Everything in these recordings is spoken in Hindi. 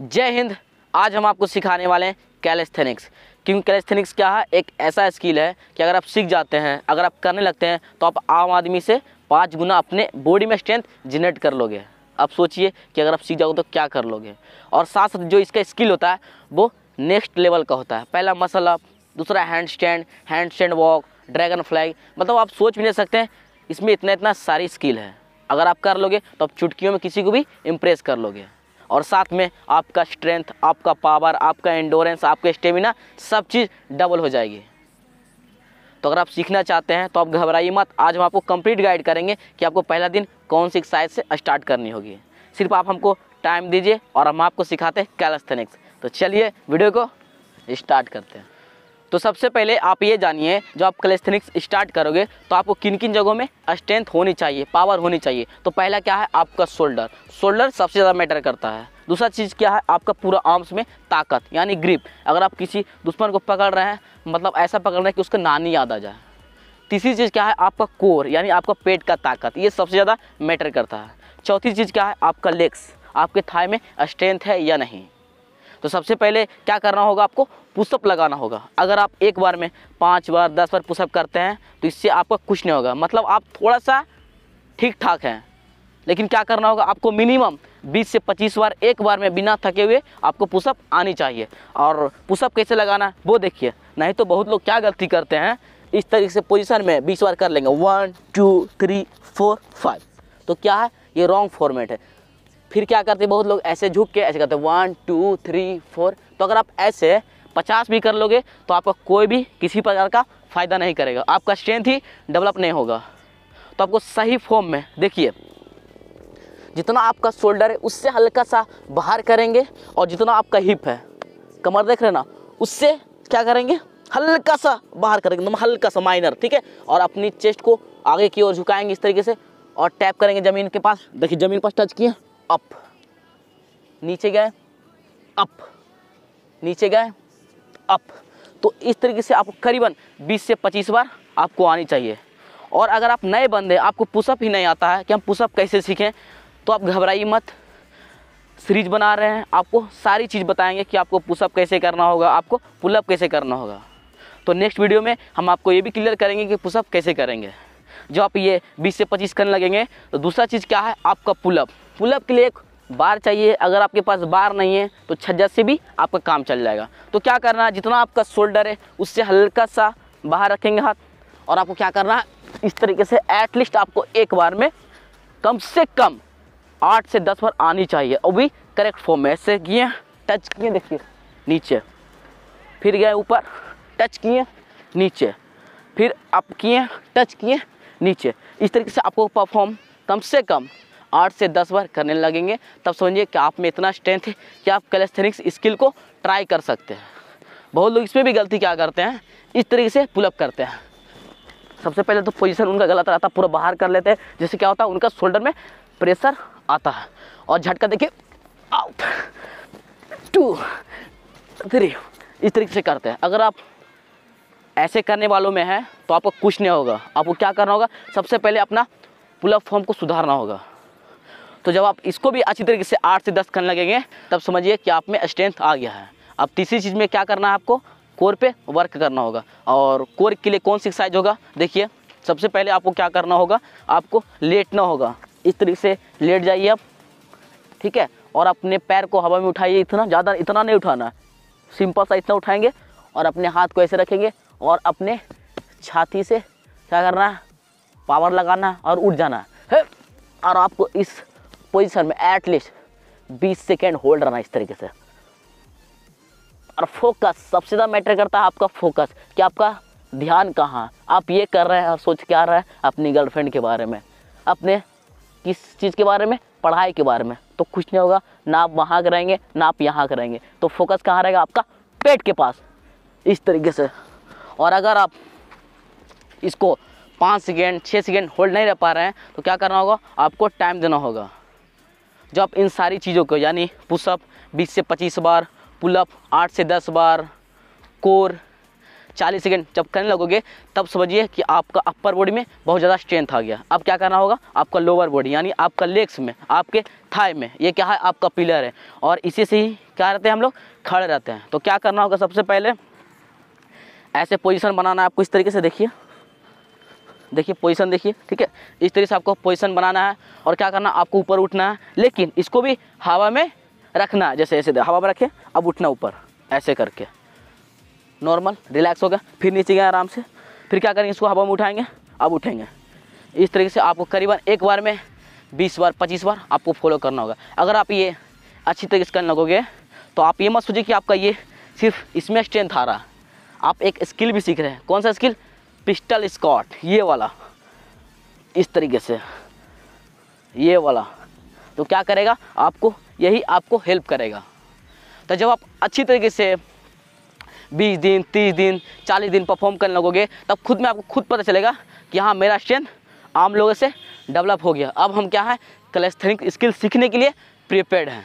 जय हिंद आज हम आपको सिखाने वाले हैं कैलेस्थेनिक्स क्योंकि कैलेस्थेनिक्स क्या है एक ऐसा स्किल है कि अगर आप सीख जाते हैं अगर आप करने लगते हैं तो आप आम आदमी से पाँच गुना अपने बॉडी में स्ट्रेंथ जनरेट कर लोगे आप सोचिए कि अगर आप सीख जाओगे तो क्या कर लोगे और साथ साथ जो इसका स्किल होता है वो नेक्स्ट लेवल का होता है पहला मसल अप दूसरा handstand handstand walk dragon flag मतलब आप सोच भी नहीं सकते हैं इसमें इतना इतना सारी स्किल है अगर आप कर लोगे तो आप चुटकियों में किसी को भी इम्प्रेस कर लोगे और साथ में आपका स्ट्रेंथ आपका पावर आपका एंडोरेंस आपका स्टेमिना सब चीज़ डबल हो जाएगी तो अगर आप सीखना चाहते हैं तो आप घबराइए मत आज हम आपको कंप्लीट गाइड करेंगे कि आपको पहला दिन कौन सी एक्सरसाइज से स्टार्ट करनी होगी सिर्फ आप हमको टाइम दीजिए और हम आपको सिखाते हैं कैलस्थेनिक्स तो चलिए वीडियो को स्टार्ट करते हैं तो सबसे पहले आप ये जानिए जो आप कलेस्थेनिक्स स्टार्ट करोगे तो आपको किन किन जगहों में स्ट्रेंथ होनी चाहिए पावर होनी चाहिए तो पहला क्या है आपका शोल्डर शोल्डर सबसे ज़्यादा मैटर करता है दूसरा चीज़ क्या है आपका पूरा आर्म्स में ताकत यानी ग्रिप अगर आप किसी दुश्मन को पकड़ रहे हैं मतलब ऐसा पकड़ रहे हैं कि उसका नानी याद आ जाए तीसरी चीज़ क्या है आपका कोर यानी आपका पेट का ताकत ये सबसे ज़्यादा मैटर करता है चौथी चीज़ क्या है आपका लेग्स आपके थाई में स्ट्रेंथ है या नहीं तो सबसे पहले क्या करना होगा आपको पुशअप लगाना होगा अगर आप एक बार में पाँच बार दस बार पुशअप करते हैं तो इससे आपका कुछ नहीं होगा मतलब आप थोड़ा सा ठीक ठाक हैं लेकिन क्या करना होगा आपको मिनिमम 20 से 25 बार एक बार में बिना थके हुए आपको पुशअप आनी चाहिए और पुशअप कैसे लगाना है वो देखिए नहीं तो बहुत लोग क्या गलती करते हैं इस तरीके से पोजीशन में 20 बार कर लेंगे one two three four five तो क्या है ये रॉन्ग फॉर्मेट है फिर क्या करते बहुत लोग ऐसे झुक के ऐसे करते वन टू थ्री फोर तो अगर आप ऐसे पचास भी कर लोगे तो आपका कोई भी किसी प्रकार का फ़ायदा नहीं करेगा आपका स्ट्रेंथ ही डेवलप नहीं होगा तो आपको सही फॉर्म में देखिए जितना आपका शोल्डर है उससे हल्का सा बाहर करेंगे और जितना आपका हिप है कमर देख रहे ना उससे क्या करेंगे हल्का सा बाहर करेंगे एकदम मतलब हल्का सा माइनर ठीक है और अपनी चेस्ट को आगे की ओर झुकाएंगे इस तरीके से और टैप करेंगे ज़मीन के पास देखिए ज़मीन पास टच किए अप नीचे गए अप नीचे गए अप तो इस तरीके से आपको करीबन 20 से 25 बार आपको आनी चाहिए और अगर आप नए बंदे आपको पुशअप ही नहीं आता है कि हम पुशअप कैसे सीखें तो आप घबराइए मत सीरीज बना रहे हैं आपको सारी चीज़ बताएंगे कि आपको पुशअप कैसे करना होगा आपको पुलअप कैसे करना होगा तो नेक्स्ट वीडियो में हम आपको ये भी क्लियर करेंगे कि पुशअप कैसे करेंगे जो आप ये 20 से 25 करने लगेंगे तो दूसरा चीज़ क्या है आपका पुलअप पुलअप के लिए एक बार चाहिए अगर आपके पास बार नहीं है तो छज्जा से भी आपका काम चल जाएगा तो क्या करना है जितना आपका शोल्डर है उससे हल्का सा बाहर रखेंगे हाथ और आपको क्या करना है इस तरीके से एटलीस्ट आपको एक बार में कम से कम आठ से दस बार आनी चाहिए और भी करेक्ट फॉर्म में ऐसे किए टच किए देखिए नीचे फिर गए ऊपर टच किए नीचे फिर आप किए टच किए नीचे इस तरीके से आपको परफॉर्म कम से कम आठ से दस बार करने लगेंगे तब समझिए कि आप में इतना स्ट्रेंथ है कि आप कैलेस्थेनिक्स स्किल को ट्राई कर सकते हैं बहुत लोग इसमें भी गलती क्या करते हैं इस तरीके से पुलअप करते हैं सबसे पहले तो पोजीशन उनका गलत रहता है पूरा बाहर कर लेते हैं जिससे क्या होता है उनका शोल्डर में प्रेशर आता है और झटका देखिए आउट टू थ्री इस तरीके से करते हैं अगर आप ऐसे करने वालों में हैं तो आपको कुछ नहीं होगा आपको क्या करना होगा सबसे पहले अपना पुलअप फॉर्म को सुधारना होगा तो जब आप इसको भी अच्छी तरीके से आठ से दस करने लगेंगे तब समझिए कि आप में स्ट्रेंथ आ गया है अब तीसरी चीज़ में क्या करना है आपको कोर पे वर्क करना होगा और कोर के लिए कौन सी एक्सरसाइज होगा देखिए सबसे पहले आपको क्या करना होगा आपको लेटना होगा इस तरीके से लेट जाइए आप ठीक है और अपने पैर को हवा में उठाइए इतना ज़्यादा इतना नहीं उठाना सिंपल सा इतना उठाएंगे और अपने हाथ को ऐसे रखेंगे और अपने छाती से क्या करना है पावर लगाना और उठ जाना है और आपको इस पोजीशन में एटलीस्ट 20 सेकेंड होल्ड रहना इस तरीके से और फोकस सबसे ज़्यादा मैटर करता है आपका फोकस कि आपका ध्यान कहाँ आप ये कर रहे हैं और सोच क्या रहे हैं अपनी गर्लफ्रेंड के बारे में अपने किस चीज़ के बारे में पढ़ाई के बारे में तो कुछ नहीं होगा ना आप वहाँ करेंगे ना आप यहाँ करेंगे तो फोकस कहाँ रहेगा आपका पेट के पास इस तरीके से और अगर आप इसको पाँच सेकेंड छः सेकेंड होल्ड नहीं रह पा रहे हैं तो क्या करना होगा आपको टाइम देना होगा जो आप इन सारी चीज़ों को यानी पुशअप बीस से पच्चीस बार पुलअप आठ से दस बार कोर चालीस सेकेंड जब करने लगोगे तब समझिए कि आपका अपर बॉडी में बहुत ज़्यादा स्ट्रेंथ आ गया अब क्या करना होगा आपका लोअर बॉडी यानी आपका लेग्स में आपके थाई में ये क्या है आपका पिलर है और इसी से ही क्या रहते हैं हम लोग खड़े रहते हैं तो क्या करना होगा सबसे पहले ऐसे पोजिशन बनाना है आपको इस तरीके से देखिए देखिए पोजीशन देखिए ठीक है इस तरीके से आपको पोजीशन बनाना है और क्या करना आपको ऊपर उठना है लेकिन इसको भी हवा में रखना है जैसे ऐसे हवा में रखें अब उठना ऊपर ऐसे करके नॉर्मल रिलैक्स हो गया फिर नीचे गए आराम से फिर क्या करेंगे इसको हवा में उठाएंगे अब उठेंगे इस तरीके से आपको करीबन एक बार में बीस बार पच्चीस बार आपको फॉलो करना होगा अगर आप ये अच्छी तरीके से करने लगोगे तो आप ये मत सोचिए कि आपका ये सिर्फ इसमें स्ट्रेंथ आ रहा आप एक स्किल भी सीख रहे हैं कौन सा स्किल पिस्टल स्कॉट ये वाला इस तरीके से ये वाला तो क्या करेगा आपको यही आपको हेल्प करेगा तो जब आप अच्छी तरीके से 20 दिन 30 दिन 40 दिन परफॉर्म करने लगोगे तब खुद में आपको खुद पता चलेगा कि हाँ मेरा स्ट्रेंथ आम लोगों से डेवलप हो गया अब हम क्या है कलेस्थेनिक स्किल सीखने के लिए प्रिपेयर्ड हैं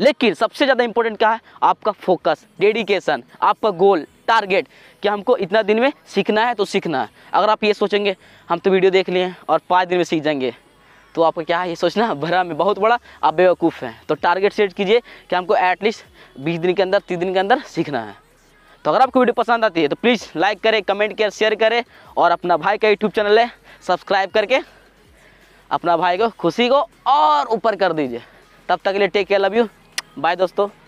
लेकिन सबसे ज़्यादा इम्पोर्टेंट क्या है आपका फोकस डेडिकेशन आपका गोल टारगेट कि हमको इतना दिन में सीखना है तो सीखना है अगर आप ये सोचेंगे हम तो वीडियो देख लिए और पाँच दिन में सीख जाएंगे तो आपको क्या है ये सोचना भरा में बहुत बड़ा आप बेवकूफ़ हैं तो टारगेट सेट कीजिए कि हमको एटलीस्ट बीस दिन के अंदर तीस दिन के अंदर सीखना है तो अगर आपको वीडियो पसंद आती है तो प्लीज़ लाइक करें कमेंट करें शेयर करें और अपना भाई का यूट्यूब चैनल है सब्सक्राइब करके अपना भाई को खुशी को और ऊपर कर दीजिए तब तक के लिए take care love you bye दोस्तों